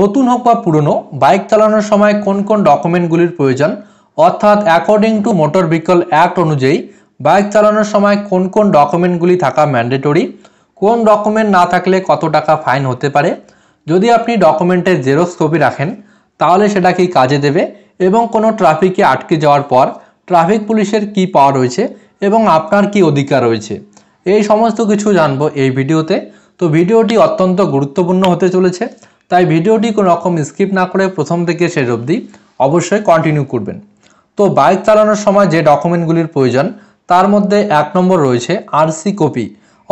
নতুন হোক বা পুরনো বাইক চালানোর সময় কোন কোন ডকুমেন্টগুলির প্রয়োজন অর্থাৎ according to motor vehicle act অনুযায়ী বাইক চালানোর সময় কোন কোন ডকুমেন্টগুলি থাকা ম্যান্ডেটরি কোন ডকুমেন্ট না থাকলে কত টাকা ফাইন হতে পারে যদি আপনি ডকুমেন্টের জেরক্স কপি রাখেন তাহলে সেটা কি কাজে দেবে এবং কোনো ট্রাফিকে আটকে যাওয়ার পর ট্রাফিক পুলিশের কি পাওয়া রয়েছে এবং আপনার কি অধিকার রয়েছে এই সমস্ত কিছু জানবো এই ভিডিওতে তো ভিডিওটি অত্যন্ত গুরুত্বপূর্ণ হতে চলেছে তাই ভিডিওটি কোনো রকম স্কিপ না করে প্রথম থেকে শেষ অবধি অবশ্যই কন্টিনিউ করবেন তো বাইক চালানোর সময় যে ডকুমেন্টগুলির প্রয়োজন তার মধ্যে এক নম্বর রয়েছে আরসি কপি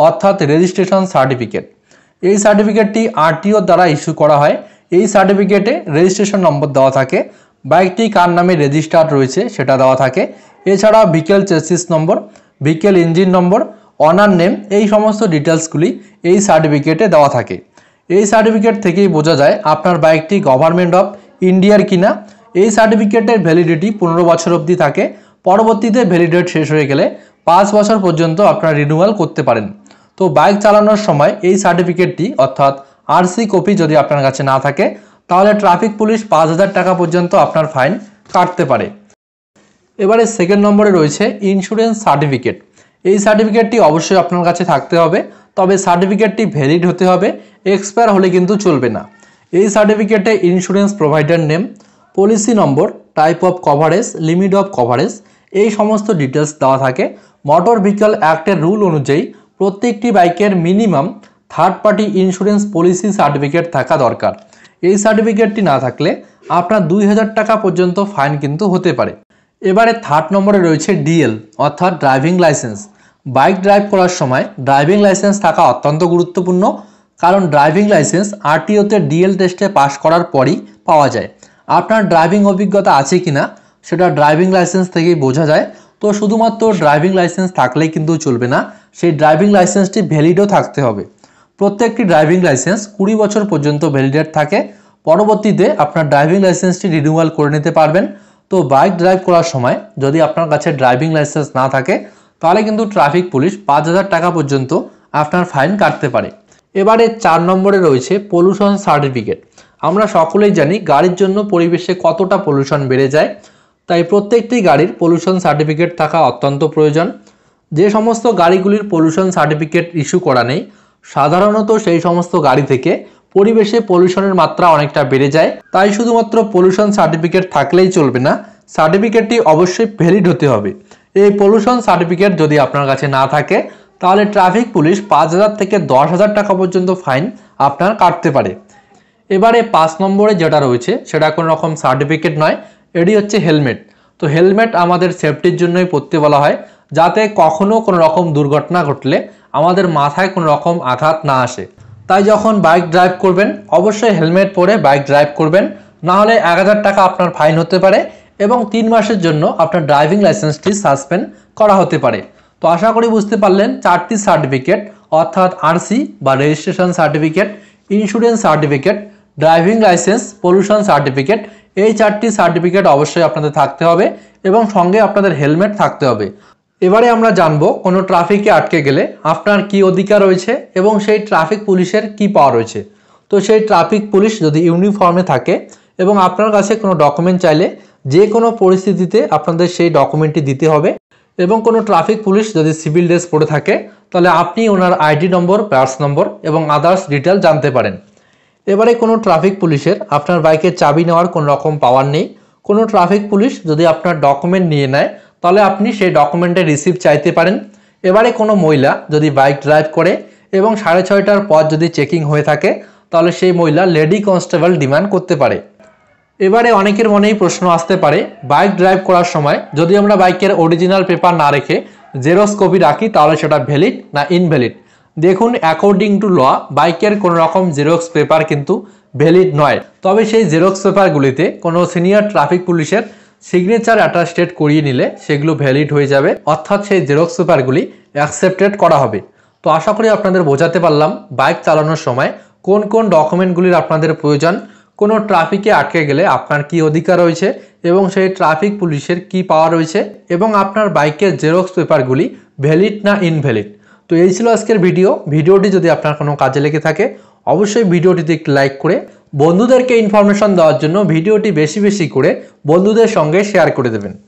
অর্থাৎ রেজিস্ট্রেশন সার্টিফিকেট এই সার্টিফিকেটটি আরটিও দ্বারা ইস্যু করা হয় এই সার্টিফিকেটে রেজিস্ট্রেশন নম্বর দেওয়া থাকে বাইকটি কার নামে রেজিস্টার্ড রয়েছে সেটা দেওয়া থাকে এছাড়া vehicle chassis number vehicle engine number owner name এই সমস্ত ডিটেলসগুলি এই সার্টিফিকেটে দেওয়া থাকে এই সার্টিফিকেট থেকেই বোঝা যায় আপনার বাইকটি গভর্নমেন্ট অফ ইন্ডিয়ার কিনা এই সার্টিফিকেটের ভ্যালিডিটি পনেরো বছর অবধি থাকে পরবর্তীতে ভ্যালিডেট শেষ হয়ে গেলে পাঁচ বছর পর্যন্ত আপনারা রিনিউয়াল করতে পারেন তো বাইক চালানোর সময় এই সার্টিফিকেটটি অর্থাৎ আরসি কপি যদি আপনার কাছে না থাকে তাহলে ট্রাফিক পুলিশ পাঁচ হাজার টাকা পর্যন্ত আপনার ফাইন কাটতে পারে এবারে সেকেন্ড নম্বরে রয়েছে ইন্স্যুরেন্স সার্টিফিকেট এই সার্টিফিকেটটি অবশ্যই আপনার কাছে থাকতে হবে তবে সার্টিফিকেটটি ভ্যালিড হতে হবে এক্সপায়ার হলে কিন্তু চলবে না এই সার্টিফিকেটে insurance provider name policy number type of coverage limit of coverage এই সমস্ত ডিটেলস দেওয়া থাকে মোটর ভেহিকল অ্যাক্টের রুল অনুযায়ী প্রত্যেকটি বাইকের minimum third party insurance policy certificate থাকা দরকার এই সার্টিফিকেটটি না থাকলে আপনার দুই হাজার টাকা পর্যন্ত ফাইন কিন্তু হতে পারে এবারে থার্ড নম্বরে রয়েছে ডিএল অর্থাৎ ড্রাইভিং লাইসেন্স বাইক ড্রাইভ করার সময় ড্রাইভিং লাইসেন্স থাকা অত্যন্ত গুরুত্বপূর্ণ কারণ ড্রাইভিং লাইসেন্স আরটিওতে ডিএল টেস্টে পাশ করার পরই পাওয়া যায় আপনার ড্রাইভিং অভিজ্ঞতা আছে কি না সেটা ড্রাইভিং লাইসেন্স থেকেই বোঝা যায় তো শুধুমাত্র ড্রাইভিং লাইসেন্স থাকলেই কিন্তু চলবে না সেই ড্রাইভিং লাইসেন্সটি ভ্যালিডও থাকতে হবে প্রত্যেকটি ড্রাইভিং লাইসেন্স কুড়ি বছর পর্যন্ত ভ্যালিডেট থাকে পরবর্তীতে আপনার ড্রাইভিং লাইসেন্সটি রিনিউয়াল করে নিতে পারবেন তো বাইক ড্রাইভ করার সময় যদি আপনার কাছে ড্রাইভিং লাইসেন্স না থাকে তাহলে কিন্তু ট্রাফিক পুলিশ পাঁচ হাজার টাকা পর্যন্ত আপনার ফাইন কাটতে পারে এবারে চার নম্বরে রয়েছে পলিউশন সার্টিফিকেট আমরা সকলেই জানি গাড়ির জন্য পরিবেশে কতটা পলিউশন বেড়ে যায় তাই প্রত্যেকটি গাড়ির পলিউশন সার্টিফিকেট থাকা অত্যন্ত প্রয়োজন যে সমস্ত গাড়িগুলির পলিউশন সার্টিফিকেট ইস্যু করা নেই সাধারণত সেই সমস্ত গাড়ি থেকে পরিবেশে পলিউশনের মাত্রা অনেকটা বেড়ে যায় তাই শুধুমাত্র পলিউশন সার্টিফিকেট থাকলেই চলবে না সার্টিফিকেটটি অবশ্যই ভ্যালিড হতে হবে এই পলিউশন সার্টিফিকেট যদি আপনার কাছে না থাকে তাহলে ট্রাফিক পুলিশ পাঁচ হাজার থেকে দশ হাজার টাকা পর্যন্ত ফাইন আপনার কাটতে পারে এবারে পাঁচ নম্বরে যেটা রয়েছে সেটা কোনো রকম সার্টিফিকেট নয় এটি হচ্ছে হেলমেট তো হেলমেট আমাদের সেফটির জন্যই পরতে বলা হয় যাতে কখনও কোনো রকম দুর্ঘটনা ঘটলে আমাদের মাথায় কোনো রকম আঘাত না আসে তাই যখন বাইক ড্রাইভ করবেন অবশ্যই হেলমেট পরে বাইক ড্রাইভ করবেন না হলে এক হাজার টাকা আপনার ফাইন হতে পারে এবং তিন মাসের জন্য আপনার ড্রাইভিং লাইসেন্সটি সাসপেন্ড করা হতে পারে তো আশা করি বুঝতে পারলেন চারটি সার্টিফিকেট অর্থাৎ আরসি বা registration certificate insurance certificate driving licence pollution certificate এই চারটি সার্টিফিকেট অবশ্যই আপনাদের থাকতে হবে এবং সঙ্গে আপনাদের হেলমেট থাকতে হবে এবারে আমরা জানব কোনো ট্রাফিকে আটকে গেলে আপনার কি অধিকার রয়েছে এবং সেই ট্রাফিক পুলিশের কি পাওয়া রয়েছে তো সেই ট্রাফিক পুলিশ যদি ইউনিফর্মে থাকে এবং আপনার কাছে কোনো ডকুমেন্ট চাইলে যে কোনো পরিস্থিতিতে আপনাদের সেই ডকুমেন্টটি দিতে হবে এবং কোনো ট্রাফিক পুলিশ যদি সিভিল ড্রেস পড়ে থাকে তাহলে আপনি ওনার আইডি নম্বর পার্স নম্বর এবং আদার্স ডিটেল জানতে পারেন এবারে কোনো ট্রাফিক পুলিশের আপনার বাইকের চাবি নেওয়ার কোনো রকম পাওয়ার নেই কোনো ট্রাফিক পুলিশ যদি আপনার ডকুমেন্ট নিয়ে নেয় তাহলে আপনি সেই ডকুমেন্টের রিসিভ চাইতে পারেন এবারে কোনো মহিলা যদি বাইক ড্রাইভ করে এবং সাড়ে ছয়টার পর যদি চেকিং হয়ে থাকে তাহলে সেই মহিলা লেডি কনস্টেবল ডিমান্ড করতে পারে এবারে অনেকের মনেই প্রশ্ন আসতে পারে বাইক ড্রাইভ করার সময় যদি আমরা বাইকের অরিজিনাল পেপার না রেখে জেরক্স কপি রাখি তাহলে সেটা ভ্যালিড না ইনভ্যালিড দেখুন অ্যাকর্ডিং টু ল বাইকের কোনো রকম জেরক্স পেপার কিন্তু ভ্যালিড নয় তবে সেই জেরক্স পেপারগুলিতে কোনো সিনিয়র ট্রাফিক পুলিশের সিগনেচার অ্যাটাস্টেড করিয়ে নিলে সেগুলো ভ্যালিড হয়ে যাবে অর্থাৎ সেই জেরক্স পেপারগুলি অ্যাকসেপ্টেড করা হবে তো আশা করি আপনাদের বোঝাতে পারলাম বাইক চালানোর সময় কোন কোন ডকুমেন্টগুলির আপনাদের প্রয়োজন কোনো ট্রাফিকে আটকে গেলে আপনার কি অধিকার রয়েছে এবং সেই ট্রাফিক পুলিশের কি পাওয়া রয়েছে এবং আপনার বাইকের জেরক্স পেপারগুলি ভ্যালিড না ইনভ্যালিড তো এই ছিল আজকের ভিডিও ভিডিওটি যদি আপনার কোনো কাজে লেগে থাকে অবশ্যই ভিডিওটিতে একটি লাইক করে বন্ধুদেরকে ইনফরমেশন দেওয়ার জন্য ভিডিওটি বেশি বেশি করে বন্ধুদের সঙ্গে শেয়ার করে দেবেন